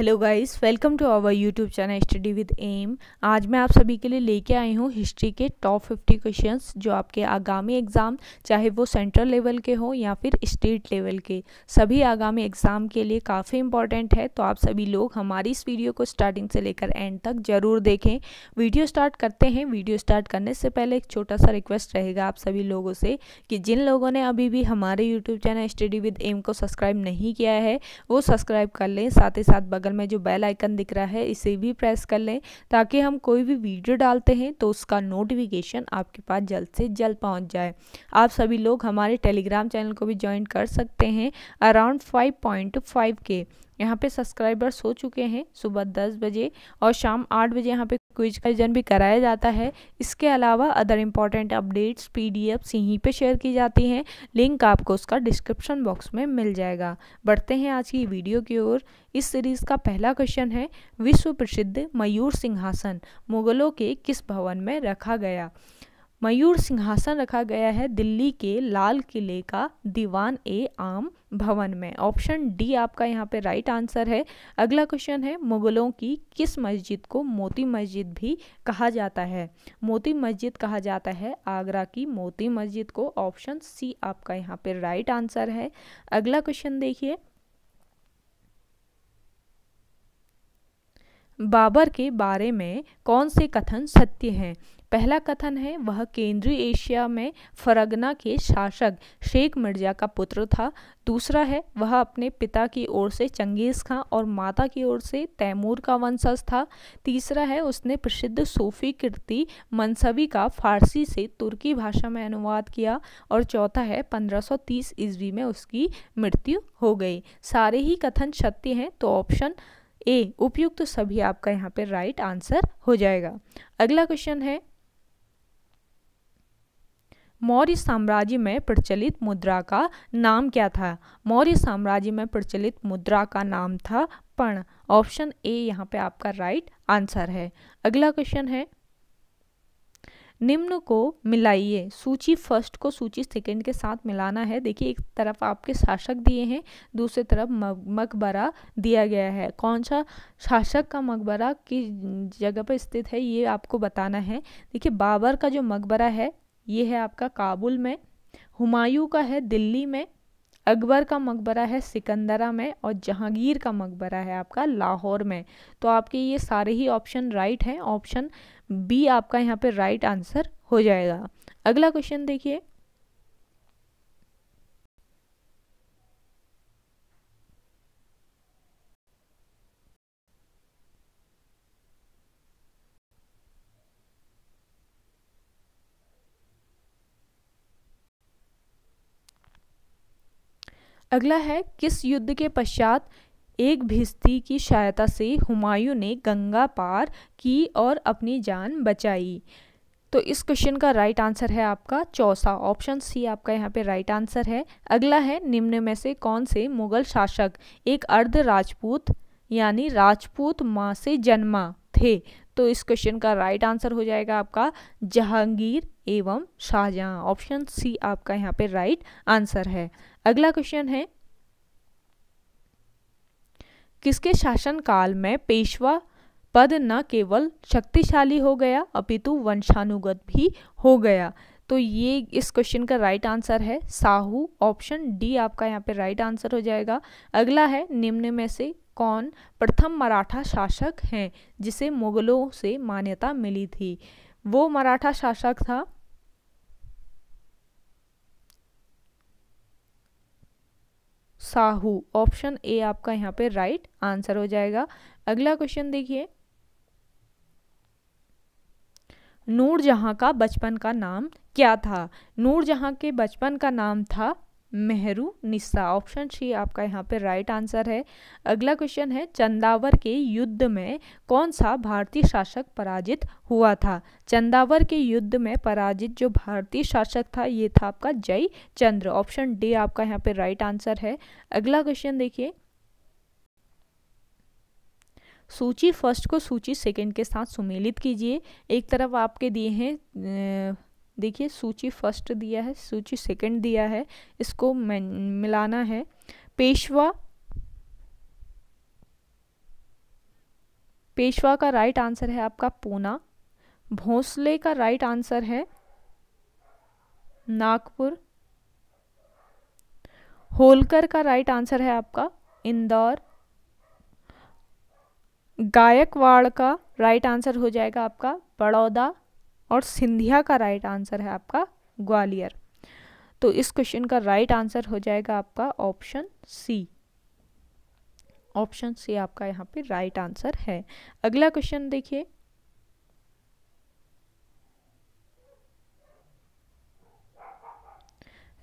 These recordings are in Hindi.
hello guys welcome to our YouTube channel study with M आज मैं आप सभी के लिए लेके आई हूँ हिस्ट्री के टॉप 50 क्वेश्चंस जो आपके आगामी एग्ज़ाम चाहे वो सेंट्रल लेवल के हो या फिर स्टेट लेवल के सभी आगामी एग्ज़ाम के लिए काफ़ी इंपॉर्टेंट है तो आप सभी लोग हमारी इस वीडियो को स्टार्टिंग से लेकर एंड तक ज़रूर देखें वीडियो स्टार्ट करते हैं वीडियो स्टार्ट करने से पहले एक छोटा सा रिक्वेस्ट रहेगा आप सभी लोगों से कि जिन लोगों ने अभी भी हमारे YouTube channel study with M को सब्सक्राइब नहीं किया है वो सब्सक्राइब कर लें साथ ही साथ बगल बगल में जो बेल आइकन दिख रहा है इसे भी प्रेस कर लें ताकि हम कोई भी वीडियो डालते हैं तो उसका नोटिफिकेशन आपके पास जल्द से जल्द पहुंच जाए आप सभी लोग हमारे टेलीग्राम चैनल को भी ज्वाइन कर सकते हैं अराउंड फाइव पॉइंट फाइव के यहाँ पे सब्सक्राइबर्स हो चुके हैं सुबह दस बजे और शाम आठ बजे यहाँ पे क्विज का आयोजन भी कराया जाता है इसके अलावा अदर इम्पॉर्टेंट अपडेट्स पी यहीं पे शेयर की जाती हैं लिंक आपको उसका डिस्क्रिप्शन बॉक्स में मिल जाएगा बढ़ते हैं आज की वीडियो की ओर इस सीरीज़ का पहला क्वेश्चन है विश्व प्रसिद्ध मयूर सिंहासन मुगलों के किस भवन में रखा गया मयूर सिंहासन रखा गया है दिल्ली के लाल किले का दीवान ए आम भवन में ऑप्शन डी आपका यहाँ पे राइट आंसर है अगला क्वेश्चन है मुगलों की किस मस्जिद को मोती मस्जिद भी कहा जाता है मोती मस्जिद कहा जाता है आगरा की मोती मस्जिद को ऑप्शन सी आपका यहाँ पे राइट आंसर है अगला क्वेश्चन देखिए बाबर के बारे में कौन से कथन सत्य हैं पहला कथन है वह केंद्रीय एशिया में फरगना के शासक शेख मिर्जा का पुत्र था दूसरा है वह अपने पिता की ओर से चंगेज़ खां और माता की ओर से तैमूर का वंशज था तीसरा है उसने प्रसिद्ध सूफी कृति मनसवी का फारसी से तुर्की भाषा में अनुवाद किया और चौथा है 1530 ईस्वी में उसकी मृत्यु हो गई सारे ही कथन सत्य हैं तो ऑप्शन ए उपयुक्त तो सभी आपका यहाँ पर राइट आंसर हो जाएगा अगला क्वेश्चन है मौर्य साम्राज्य में प्रचलित मुद्रा का नाम क्या था मौर्य साम्राज्य में प्रचलित मुद्रा का नाम था पण ऑप्शन ए यहाँ पे आपका राइट आंसर है अगला क्वेश्चन है निम्न को मिलाइए सूची फर्स्ट को सूची सेकंड के साथ मिलाना है देखिए एक तरफ आपके शासक दिए हैं दूसरी तरफ मकबरा दिया गया है कौन सा शासक का मकबरा किस जगह पर स्थित है ये आपको बताना है देखिए बाबर का जो मकबरा है ये है आपका काबुल में हुमायूं का है दिल्ली में अकबर का मकबरा है सिकंदरा में और जहांगीर का मकबरा है आपका लाहौर में तो आपके ये सारे ही ऑप्शन राइट हैं ऑप्शन बी आपका यहाँ पे राइट आंसर हो जाएगा अगला क्वेश्चन देखिए अगला है किस युद्ध के पश्चात एक भिस्ती की सहायता से हुमायूं ने गंगा पार की और अपनी जान बचाई तो इस क्वेश्चन का राइट आंसर है आपका चौथा ऑप्शन सी आपका यहाँ पे राइट आंसर है अगला है निम्न में से कौन से मुगल शासक एक अर्ध राजपूत यानी राजपूत माँ से जन्मा थे तो इस क्वेश्चन का राइट आंसर हो जाएगा आपका जहांगीर एवं शाहजहां ऑप्शन सी आपका यहाँ पे राइट आंसर है अगला क्वेश्चन है किसके शासनकाल में पेशवा पद न केवल शक्तिशाली हो गया अपितु वंशानुगत भी हो गया तो ये इस क्वेश्चन का राइट आंसर है साहू ऑप्शन डी आपका यहाँ पे राइट आंसर हो जाएगा अगला है निम्न में से कौन प्रथम मराठा शासक हैं जिसे मुगलों से मान्यता मिली थी वो मराठा शासक था साहू ऑप्शन ए आपका यहाँ पे राइट आंसर हो जाएगा अगला क्वेश्चन देखिए नूरजहाँ का बचपन का नाम क्या था नूरजहाँ के बचपन का नाम था मेहरू निस्सा ऑप्शन सी आपका यहाँ पे राइट आंसर है अगला क्वेश्चन है चंदावर के युद्ध में कौन सा भारतीय शासक पराजित हुआ था चंदावर के युद्ध में पराजित जो भारतीय शासक था ये था आपका जय चंद्र ऑप्शन डी आपका यहाँ पे राइट आंसर है अगला क्वेश्चन देखिए सूची फर्स्ट को सूची सेकंड के साथ सुमेलित कीजिए एक तरफ आपके दिए हैं देखिए सूची फर्स्ट दिया है सूची सेकंड दिया है इसको मिलाना है पेशवा पेशवा का राइट आंसर है आपका पूना भोंसले का राइट आंसर है नागपुर होलकर का राइट आंसर है आपका इंदौर गायकवाड़ का राइट आंसर हो जाएगा आपका बड़ौदा और सिंधिया का राइट आंसर है आपका ग्वालियर तो इस क्वेश्चन का राइट आंसर हो जाएगा आपका ऑप्शन सी ऑप्शन सी आपका यहाँ पे राइट आंसर है अगला क्वेश्चन देखिए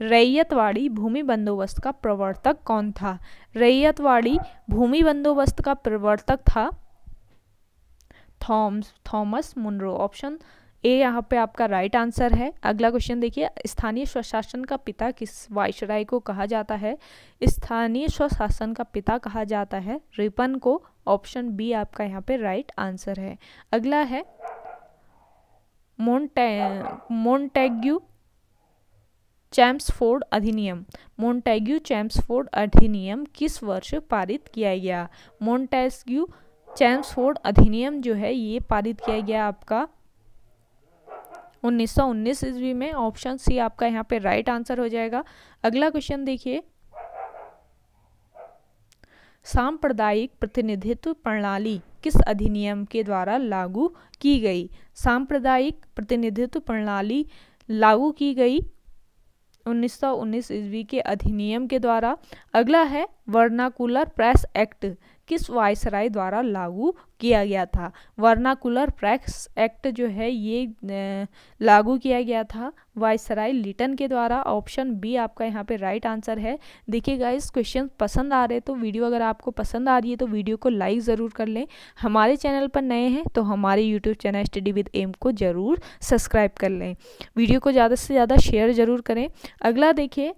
रैयतवाड़ी भूमि बंदोबस्त का प्रवर्तक कौन था रैयतवाड़ी भूमि बंदोबस्त का प्रवर्तक था Thomas Thomas Munro option A यहाँ पे आपका राइट आंसर है अगला क्वेश्चन देखिए स्थानीय स्वशासन का पिता किस वायसराय को कहा जाता है स्थानीय स्वशासन का पिता कहा जाता है रिपन को ऑप्शन बी आपका यहाँ पे राइट आंसर है अगला है मोन्टे मोन्टेग्यू चैम्सफोर्ड अधिनियम मोन्टेग्यू चैम्सफोर्ड अधिनियम किस वर्ष पारित किया गया मोन्टेस्ग्यू चैम्सफोर्ड अधिनियम जो है ये पारित किया गया आपका उन्नीस सौ उन्नीस ईस्वी में ऑप्शन सी आपका यहाँ पे राइट आंसर हो जाएगा अगला क्वेश्चन देखिए सांप्रदायिक प्रतिनिधित्व प्रणाली किस अधिनियम के द्वारा लागू की गई सांप्रदायिक प्रतिनिधित्व प्रणाली लागू की गई 1919 ईस्वी के अधिनियम के द्वारा अगला है वर्नाकुलर प्रेस एक्ट किस वायसराय द्वारा लागू किया गया था वर्नाकुलर प्रैक्स एक्ट जो है ये लागू किया गया था वायसराय लिटन के द्वारा ऑप्शन बी आपका यहाँ पे राइट आंसर है देखिएगा इस क्वेश्चन पसंद आ रहे तो वीडियो अगर आपको पसंद आ रही है तो वीडियो को लाइक ज़रूर कर लें हमारे चैनल पर नए हैं तो हमारे YouTube channel study with M को ज़रूर सब्सक्राइब कर लें वीडियो को ज़्यादा से ज़्यादा शेयर ज़रूर करें अगला देखिए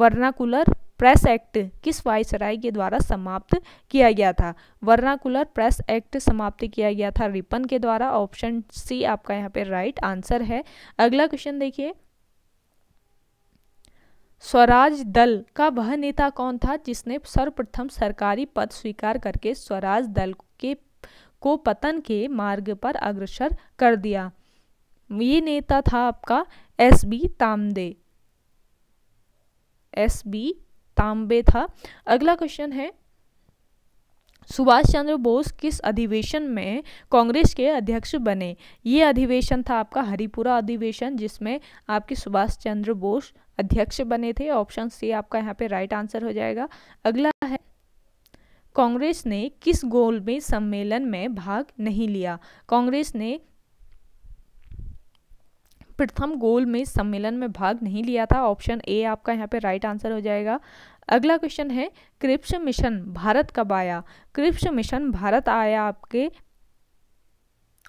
वर्नाकुलर प्रेस एक्ट किस वायसराय के द्वारा समाप्त किया गया था वर्नाकुलर प्रेस एक्ट समाप्त किया गया था रिपन के द्वारा ऑप्शन सी आपका यहाँ पे राइट आंसर है अगला क्वेश्चन देखिए स्वराज दल का वह नेता कौन था जिसने सर्वप्रथम सरकारी पद स्वीकार करके स्वराज दल के को पतन के मार्ग पर अग्रसर कर दिया ये नेता था आपका एस बी तामदे एस बी तांबे था अगला क्वेश्चन है सुभाष चंद्र बोस किस अधिवेशन में कांग्रेस के अध्यक्ष बने ये अधिवेशन था आपका हरिपुरा अधिवेशन जिसमें आपके सुभाष चंद्र बोस अध्यक्ष बने थे ऑप्शन सी आपका यहाँ पे राइट आंसर हो जाएगा अगला है कांग्रेस ने किस गोलमेज सम्मेलन में भाग नहीं लिया कांग्रेस ने प्रथम गोल में सम्मेलन में भाग नहीं लिया था ऑप्शन ए आपका यहाँ पे राइट आंसर हो जाएगा अगला क्वेश्चन है क्रिप्स मिशन भारत कब आया क्रिप्स मिशन भारत आया आपके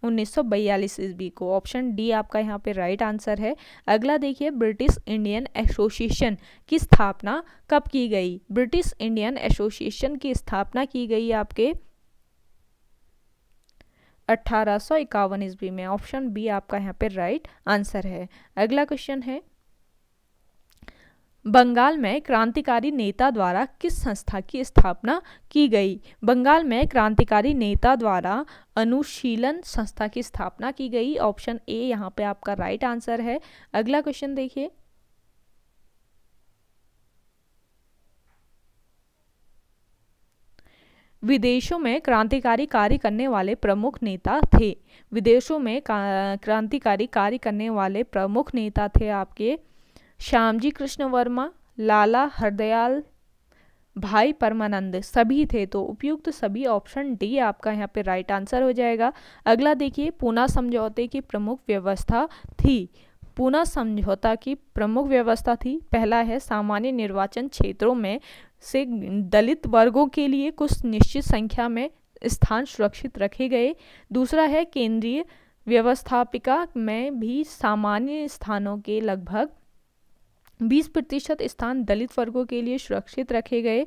1942 ईस्वी को ऑप्शन डी आपका यहाँ पे राइट आंसर है अगला देखिए ब्रिटिश इंडियन एसोसिएशन की स्थापना कब की गई ब्रिटिश इंडियन एसोसिएशन की स्थापना की गई आपके अट्ठारह सौ ईस्वी में ऑप्शन बी आपका यहाँ पे राइट आंसर है अगला क्वेश्चन है बंगाल में क्रांतिकारी नेता द्वारा किस संस्था की स्थापना की गई बंगाल में क्रांतिकारी नेता द्वारा अनुशीलन संस्था की स्थापना की गई ऑप्शन ए यहाँ पे आपका राइट आंसर है अगला क्वेश्चन देखिए विदेशों में क्रांतिकारी कार्य करने वाले प्रमुख नेता थे विदेशों में क्रांतिकारी कार्य करने वाले प्रमुख नेता थे आपके श्यामजी कृष्ण वर्मा लाला हरदयाल भाई परमानंद सभी थे तो उपयुक्त सभी ऑप्शन डी आपका यहाँ पे राइट आंसर हो जाएगा अगला देखिए पूना समझौते की प्रमुख व्यवस्था थी पूना समझौता की प्रमुख व्यवस्था थी पहला है सामान्य निर्वाचन क्षेत्रों में से दलित वर्गों के लिए कुछ निश्चित संख्या में स्थान सुरक्षित रखे गए दूसरा है केंद्रीय व्यवस्थापिका में भी सामान्य स्थानों के लगभग 20 प्रतिशत स्थान दलित वर्गों के लिए सुरक्षित रखे गए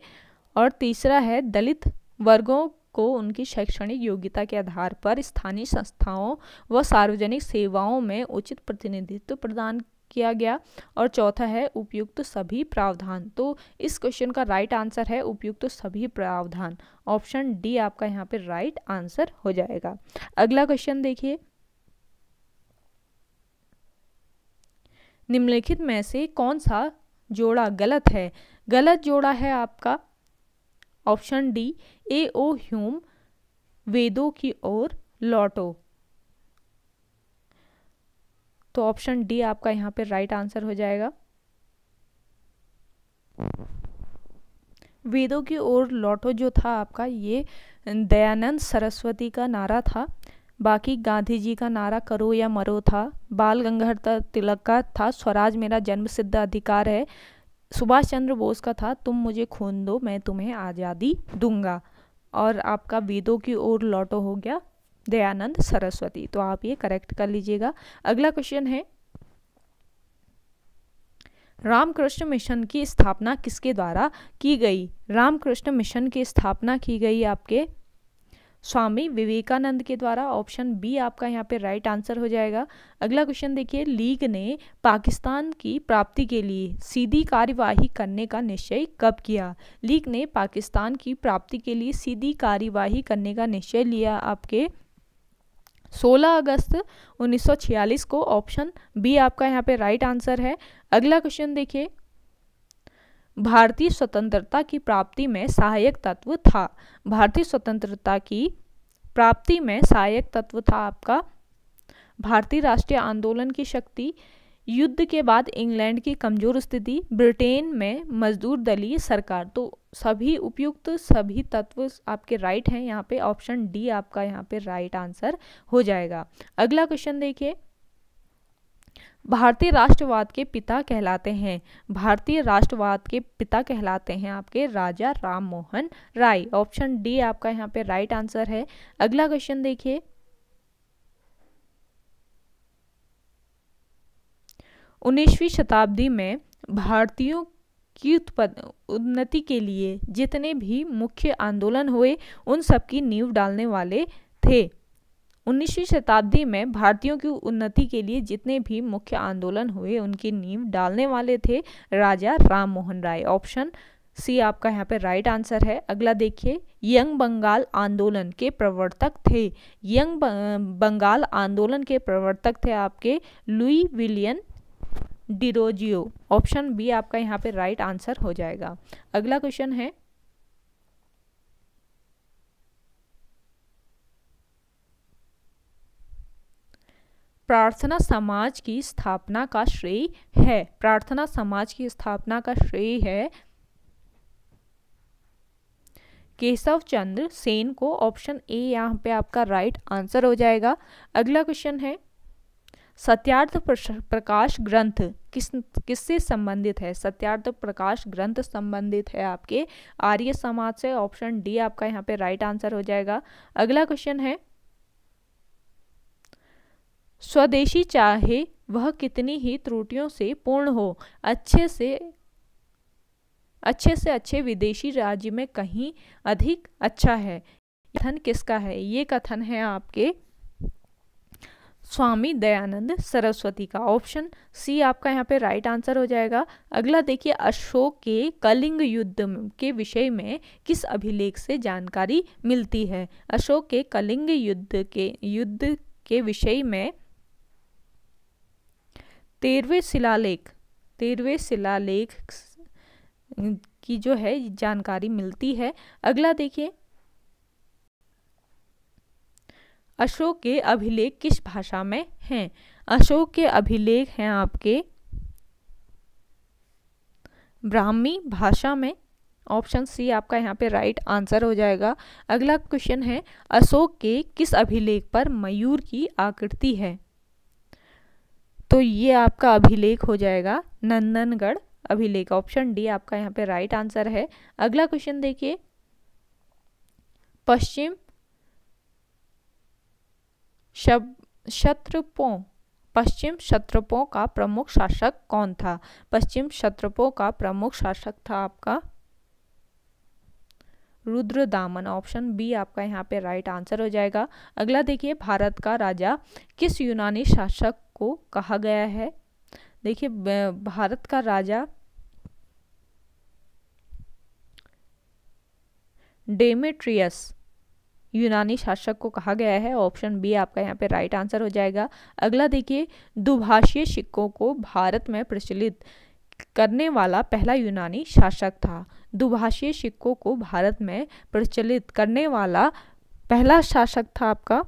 और तीसरा है दलित वर्गों को उनकी शैक्षणिक योग्यता के आधार पर स्थानीय संस्थाओं व सार्वजनिक सेवाओं में उचित प्रतिनिधित्व प्रदान किया गया और चौथा है उपयुक्त तो सभी प्रावधान तो इस क्वेश्चन का राइट आंसर है उपयुक्त तो सभी प्रावधान ऑप्शन डी आपका यहाँ पे राइट आंसर हो जाएगा अगला क्वेश्चन देखिए निम्नलिखित में से कौन सा जोड़ा गलत है गलत जोड़ा है आपका option D A O Hume वेदों की ओर लौटो तो ऑप्शन डी आपका यहाँ पे राइट आंसर हो जाएगा वेदों की ओर लौटो जो था आपका ये दयानंद सरस्वती का नारा था बाकी गांधी जी का नारा करो या मरो था बाल गंगाधर तिलक का था स्वराज मेरा जन्म सिद्ध अधिकार है सुभाष चंद्र बोस का था तुम मुझे खून दो मैं तुम्हें आज़ादी दूंगा और आपका वेदों की ओर लौटो हो गया दयानंद सरस्वती तो आप ये करेक्ट कर लीजिएगा अगला क्वेश्चन है रामकृष्ण मिशन की स्थापना किसके द्वारा की गई रामकृष्ण मिशन की स्थापना की गई आपके स्वामी विवेकानंद के द्वारा ऑप्शन बी आपका यहाँ पे राइट आंसर हो जाएगा अगला क्वेश्चन देखिए लीग ने पाकिस्तान की प्राप्ति के लिए सीधी कार्यवाही करने का निश्चय कब किया लीग ने पाकिस्तान की प्राप्ति के लिए सीधी कार्यवाही करने का निश्चय लिया आपके 16 अगस्त 1946 को ऑप्शन बी आपका यहाँ पे राइट आंसर है अगला क्वेश्चन देखिए भारतीय स्वतंत्रता की प्राप्ति में सहायक तत्व था भारतीय स्वतंत्रता की प्राप्ति में सहायक तत्व था आपका भारतीय राष्ट्रीय आंदोलन की शक्ति युद्ध के बाद इंग्लैंड की कमजोर स्थिति ब्रिटेन में मजदूर दलीय सरकार तो सभी उपयुक्त सभी तत्व आपके राइट हैं यहाँ पे ऑप्शन डी आपका यहाँ पे राइट आंसर हो जाएगा अगला क्वेश्चन देखिए भारतीय राष्ट्रवाद के पिता कहलाते हैं भारतीय राष्ट्रवाद के पिता कहलाते हैं आपके राजा राम मोहन राय ऑप्शन डी आपका यहाँ पे राइट आंसर है अगला क्वेश्चन देखिए उन्नीसवीं शताब्दी में भारतीयों की उन्नति के लिए जितने भी मुख्य आंदोलन हुए उन सब की नींव डालने वाले थे उन्नीसवीं शताब्दी में भारतीयों की उन्नति के लिए जितने भी मुख्य आंदोलन हुए उनकी नींव डालने वाले थे राजा राम मोहन राय ऑप्शन सी आपका यहाँ पे राइट आंसर है अगला देखिए यंग बंगाल आंदोलन के प्रवर्तक थे यंग बंगाल आंदोलन के प्रवर्तक थे आपके Louis Vivian Derozio option B आपका यहाँ पे राइट आंसर हो जाएगा अगला क्वेश्चन है प्रार्थना समाज की स्थापना का श्रेय है प्रार्थना समाज की स्थापना का श्रेय है केशव चंद्र सेन को ऑप्शन ए यहाँ पे आपका राइट आंसर हो जाएगा अगला क्वेश्चन है सत्यार्थ प्रकाश ग्रंथ किस किससे संबंधित है सत्यार्थ प्रकाश ग्रंथ संबंधित है आपके आर्य समाज से ऑप्शन डी आपका यहाँ पे राइट आंसर हो जाएगा अगला क्वेश्चन है स्वदेशी चाहे वह कितनी ही त्रुटियों से पूर्ण हो अच्छे से अच्छे से अच्छे विदेशी राज्य में कहीं अधिक अच्छा है कथन किसका है ये कथन है आपके स्वामी दयानंद सरस्वती का ऑप्शन सी आपका यहाँ पे राइट आंसर हो जाएगा अगला देखिए अशोक के कलिंग युद्ध के विषय में किस अभिलेख से जानकारी मिलती है अशोक के कलिंग युद्ध के युद्ध के विषय में तेरहवें शिलालेख तेरहवें शिलालेख की जो है जानकारी मिलती है अगला देखिए अशोक के अभिलेख किस भाषा में हैं अशोक के अभिलेख हैं आपके ब्राह्मी भाषा में ऑप्शन सी आपका यहाँ पे राइट आंसर हो जाएगा अगला क्वेश्चन है अशोक के किस अभिलेख पर मयूर की आकृति है तो ये आपका अभिलेख हो जाएगा नंदनगढ़ अभिलेख ऑप्शन डी आपका यहाँ पे राइट आंसर है अगला क्वेश्चन देखिए पश्चिम शत्रुपों पश्चिम शत्रुपों का प्रमुख शासक कौन था पश्चिम शत्रुपों का प्रमुख शासक था आपका रुद्रदामन ऑप्शन बी आपका यहाँ पे राइट आंसर हो जाएगा अगला देखिए भारत का राजा किस यूनानी शासक को कहा गया है देखिए भारत का राजा डेमेट्रियस यूनानी शासक को कहा गया है ऑप्शन बी आपका यहाँ पे राइट आंसर हो जाएगा अगला देखिए दुभाषीय सिक्कों को भारत में प्रचलित करने वाला पहला यूनानी शासक था दुभाषीय सिक्कों को भारत में प्रचलित करने वाला पहला शासक था आपका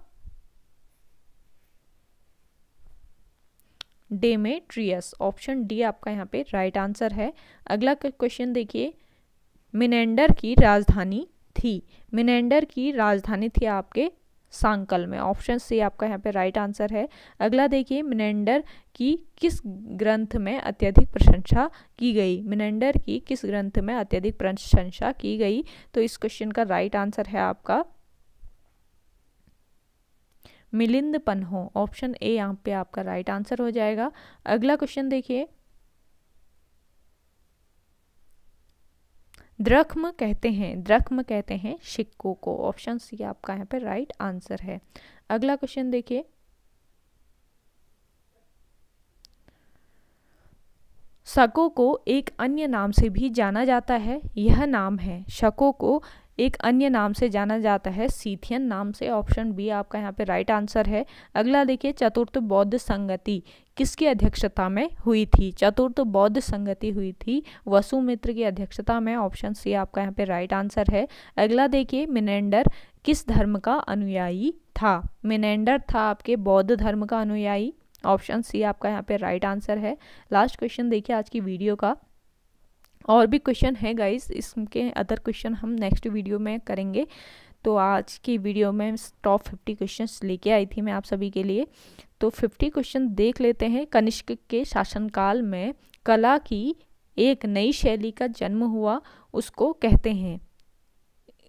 डेमेट्रियस ऑप्शन डी आपका यहाँ पे राइट आंसर है अगला क्वेश्चन देखिए मिनेंडर की राजधानी थी मिनेंडर की राजधानी थी आपके सांकल में ऑप्शन सी आपका यहाँ पे राइट आंसर है अगला देखिए मिनेंडर की किस ग्रंथ में अत्यधिक प्रशंसा की गई मिनेंडर की किस ग्रंथ में अत्यधिक प्रशंसा की गई तो इस क्वेश्चन का राइट आंसर है आपका मिलिंद पन्हो ऑप्शन ए यहाँ पे आपका राइट आंसर हो जाएगा अगला क्वेश्चन देखिए द्रख्म कहते हैं द्रख्म कहते हैं शिक्को को ऑप्शन सी आपका यहाँ पे राइट आंसर है अगला क्वेश्चन देखिए शकों को एक अन्य नाम से भी जाना जाता है यह नाम है शकों को एक अन्य नाम से जाना जाता है सीथियन नाम से ऑप्शन बी आपका यहाँ पे राइट आंसर है अगला देखिए चतुर्थ बौद्ध संगति किसकी अध्यक्षता में हुई थी चतुर्थ बौद्ध संगति हुई थी वसुमित्र की अध्यक्षता में ऑप्शन सी आपका यहाँ पे राइट आंसर है अगला देखिए मिनेंडर किस धर्म का अनुयायी था मिनेंडर था आपके बौद्ध धर्म का अनुयायी ऑप्शन सी आपका यहाँ पे राइट आंसर है लास्ट क्वेश्चन देखिए आज की वीडियो का और भी क्वेश्चन है गाइज इसके अदर क्वेश्चन हम नेक्स्ट वीडियो में करेंगे तो आज की वीडियो में टॉप फिफ्टी क्वेश्चन लेके आई थी मैं आप सभी के लिए तो फिफ्टी क्वेश्चन देख लेते हैं कनिष्क के शासनकाल में कला की एक नई शैली का जन्म हुआ उसको कहते हैं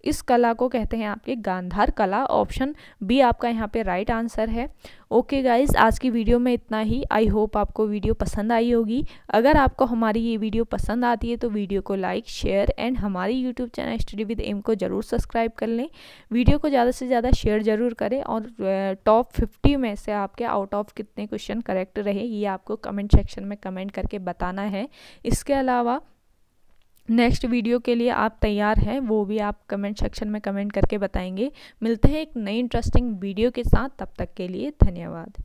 इस कला को कहते हैं आपके गांधार कला ऑप्शन बी आपका यहाँ पे राइट आंसर है ओके okay गाइस आज की वीडियो में इतना ही आई होप आपको वीडियो पसंद आई होगी अगर आपको हमारी ये वीडियो पसंद आती है तो वीडियो को लाइक शेयर एंड हमारे YouTube channel study with M को ज़रूर सब्सक्राइब कर लें वीडियो को ज़्यादा से ज़्यादा शेयर ज़रूर करें और टॉप फिफ्टी में से आपके आउट ऑफ कितने क्वेश्चन करेक्ट रहे ये आपको कमेंट सेक्शन में कमेंट करके बताना है इसके अलावा नेक्स्ट वीडियो के लिए आप तैयार हैं वो भी आप कमेंट सेक्शन में कमेंट करके बताएंगे मिलते हैं एक नई इंटरेस्टिंग वीडियो के साथ तब तक के लिए धन्यवाद